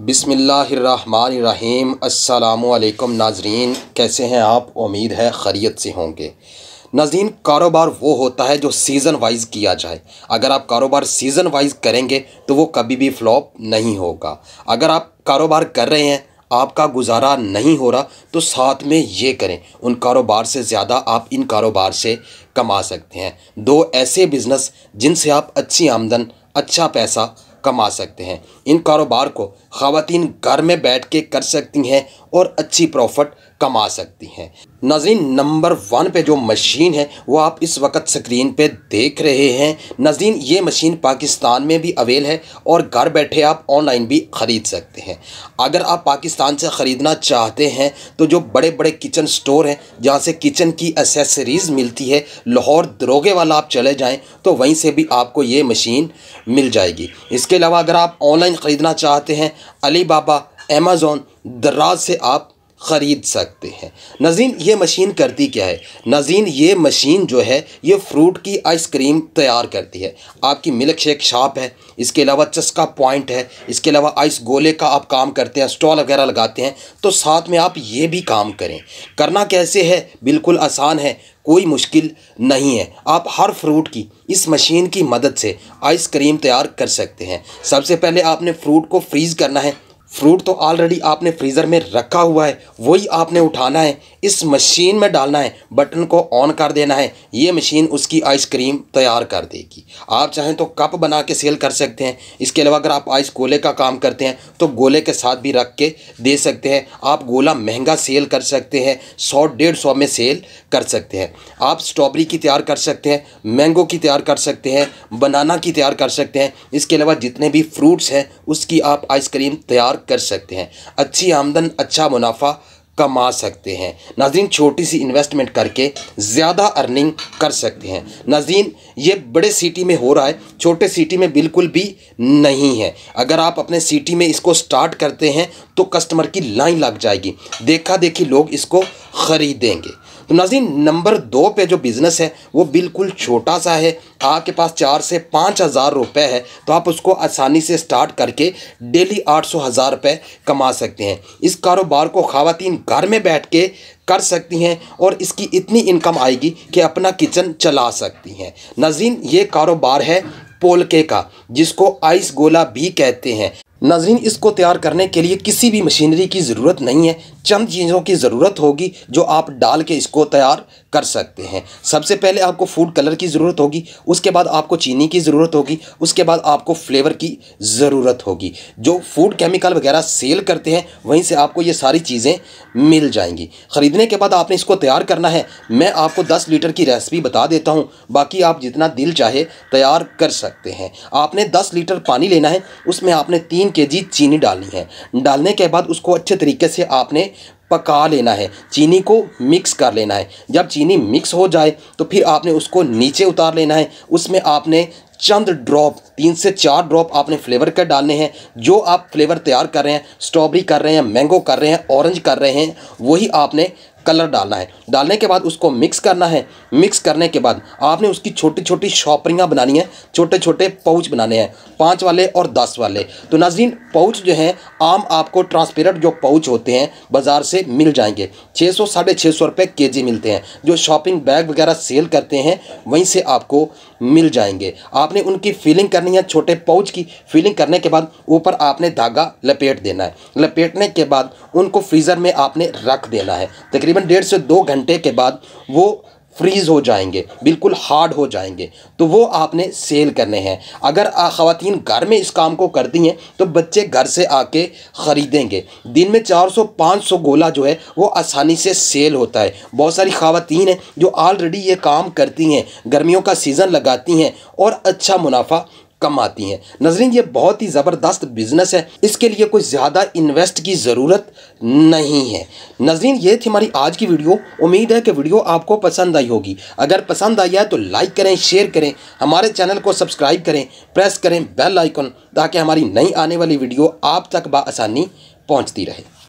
बिसमीम् अल्लाम नाजरीन कैसे हैं आप उम्मीद है खरीत से होंगे नाजीन कारोबार वो होता है जो सीज़न वाइज किया जाए अगर आप कारोबार सीज़न वाइज करेंगे तो वो कभी भी फ्लॉप नहीं होगा अगर आप कारोबार कर रहे हैं आपका गुजारा नहीं हो रहा तो साथ में ये करें उन कारोबार से ज़्यादा आप इन कारोबार से कमा सकते हैं दो ऐसे बिज़नेस जिनसे आप अच्छी आमदन अच्छा पैसा कमा सकते हैं इन कारोबार को ख़वान घर में बैठ के कर सकती हैं और अच्छी प्रॉफिट कमा सकती हैं नाजरीन नंबर वन पे जो मशीन है वो आप इस वक्त स्क्रीन पे देख रहे हैं नाजरीन ये मशीन पाकिस्तान में भी अवेल है और घर बैठे आप ऑनलाइन भी ख़रीद सकते हैं अगर आप पाकिस्तान से ख़रीदना चाहते हैं तो जो बड़े बड़े किचन स्टोर हैं जहाँ से किचन की एसेसरीज़ मिलती है लाहौर दरोगे वाला आप चले जाएँ तो वहीं से भी आपको ये मशीन मिल जाएगी इसके अलावा अगर आप ऑनलाइन ख़रीदना चाहते हैं अली बाबा अमेज़ोन दराज से आप ख़रीद सकते हैं नजीन ये मशीन करती क्या है नजीन ये मशीन जो है ये फ्रूट की आइसक्रीम तैयार करती है आपकी मिल्क शेक शॉप है इसके अलावा चस्का पॉइंट है इसके अलावा आइस गोले का आप काम करते हैं स्टॉल वगैरह लगाते हैं तो साथ में आप ये भी काम करें करना कैसे है बिल्कुल आसान है कोई मुश्किल नहीं है आप हर फ्रूट की इस मशीन की मदद से आइसक्रीम तैयार कर सकते हैं सबसे पहले आपने फ्रूट को फ्रीज़ करना है फ्रूट तो ऑलरेडी आपने फ्रीज़र में रखा हुआ है वही आपने उठाना है इस मशीन में डालना है बटन को ऑन कर देना है ये मशीन उसकी आइसक्रीम तैयार कर देगी आप चाहें तो कप बना के सेल कर सकते हैं इसके अलावा अगर आप आइस गोले का काम करते हैं तो गोले के साथ भी रख के दे सकते हैं आप गोला महंगा सेल कर सकते हैं सौ डेढ़ सौ में सेल कर सकते हैं आप स्ट्रॉबेरी की तैयार कर सकते हैं मैंगो की तैयार कर सकते हैं बनाना की तैयार कर सकते हैं इसके अलावा जितने भी फ्रूट्स हैं उसकी आप आइसक्रीम तैयार कर सकते हैं अच्छी आमदन अच्छा मुनाफा कमा सकते हैं नाजीन छोटी सी इन्वेस्टमेंट करके ज़्यादा अर्निंग कर सकते हैं नाजीन ये बड़े सिटी में हो रहा है छोटे सिटी में बिल्कुल भी नहीं है अगर आप अपने सिटी में इसको स्टार्ट करते हैं तो कस्टमर की लाइन लग जाएगी देखा देखी लोग इसको ख़रीदेंगे तो नाजीन नंबर दो पे जो बिज़नेस है वो बिल्कुल छोटा सा है आपके पास चार से पाँच हज़ार रुपये है तो आप उसको आसानी से स्टार्ट करके डेली आठ सौ हज़ार रुपये कमा सकते हैं इस कारोबार को खातन घर में बैठ के कर सकती हैं और इसकी इतनी इनकम आएगी कि अपना किचन चला सकती हैं नाजीन ये कारोबार है पोलके का जिसको आइस गोला भी कहते हैं नाजीन इसको तैयार करने के लिए किसी भी मशीनरी की ज़रूरत नहीं है चंद चीज़ों की ज़रूरत होगी जो आप डाल के इसको तैयार कर सकते हैं सबसे पहले आपको फूड कलर की ज़रूरत होगी उसके बाद आपको चीनी की ज़रूरत होगी उसके बाद आपको फ्लेवर की ज़रूरत होगी जो फूड केमिकल वगैरह सेल करते हैं वहीं से आपको ये सारी चीज़ें मिल जाएंगी ख़रीदने के बाद आपने इसको तैयार करना है मैं आपको दस लीटर की रेसिपी बता देता हूँ बाकी आप जितना दिल चाहे तैयार कर सकते हैं आपने दस लीटर पानी लेना है उसमें आपने तीन के चीनी डालनी है डालने के बाद उसको अच्छे तरीके से आपने पका लेना है चीनी को मिक्स कर लेना है जब चीनी मिक्स हो जाए तो फिर आपने उसको नीचे उतार लेना है उसमें आपने चंद ड्रॉप तीन से चार ड्रॉप आपने फ्लेवर के डालने हैं जो आप फ्लेवर तैयार कर रहे हैं स्ट्रॉबेरी कर रहे हैं मैंगो कर रहे हैं ऑरेंज कर रहे हैं वही आपने कलर डालना है डालने के बाद उसको मिक्स करना है मिक्स करने के बाद आपने उसकी छोटी छोटी शॉपरिंगा बनानी है छोटे छोटे पाउच बनाने हैं पाँच वाले और दस वाले तो नाजीन पाउच जो हैं आम आपको ट्रांसपेरेंट जो पाउच होते हैं बाज़ार से मिल जाएंगे छः सौ साढ़े छः सौ रुपये के जी मिलते हैं जो शॉपिंग बैग वगैरह सेल करते हैं वहीं से आपको मिल जाएंगे आपने उनकी फिलिंग करनी है छोटे पाउच की फिलिंग करने के बाद ऊपर आपने धागा लपेट देना है लपेटने के बाद उनको फ्रीज़र में आपने रख देना है तकरीबन तकरीबन डेढ़ से दो घंटे के बाद वो फ्रीज़ हो जाएंगे बिल्कुल हार्ड हो जाएंगे तो वो आपने सेल करने हैं अगर ख़वान घर में इस काम को करती हैं तो बच्चे घर से आके ख़रीदेंगे दिन में 400-500 गोला जो है वो आसानी से सेल होता है बहुत सारी ख़वान हैं जो ऑलरेडी ये काम करती हैं गर्मियों का सीज़न लगाती हैं और अच्छा मुनाफा कम आती हैं नजरिन ये बहुत ही ज़बरदस्त बिजनेस है इसके लिए कोई ज़्यादा इन्वेस्ट की ज़रूरत नहीं है नजरिन ये थी हमारी आज की वीडियो उम्मीद है कि वीडियो आपको पसंद आई होगी अगर पसंद आई है तो लाइक करें शेयर करें हमारे चैनल को सब्सक्राइब करें प्रेस करें बेल आइकन ताकि हमारी नई आने वाली वीडियो आप तक बसानी पहुँचती रहे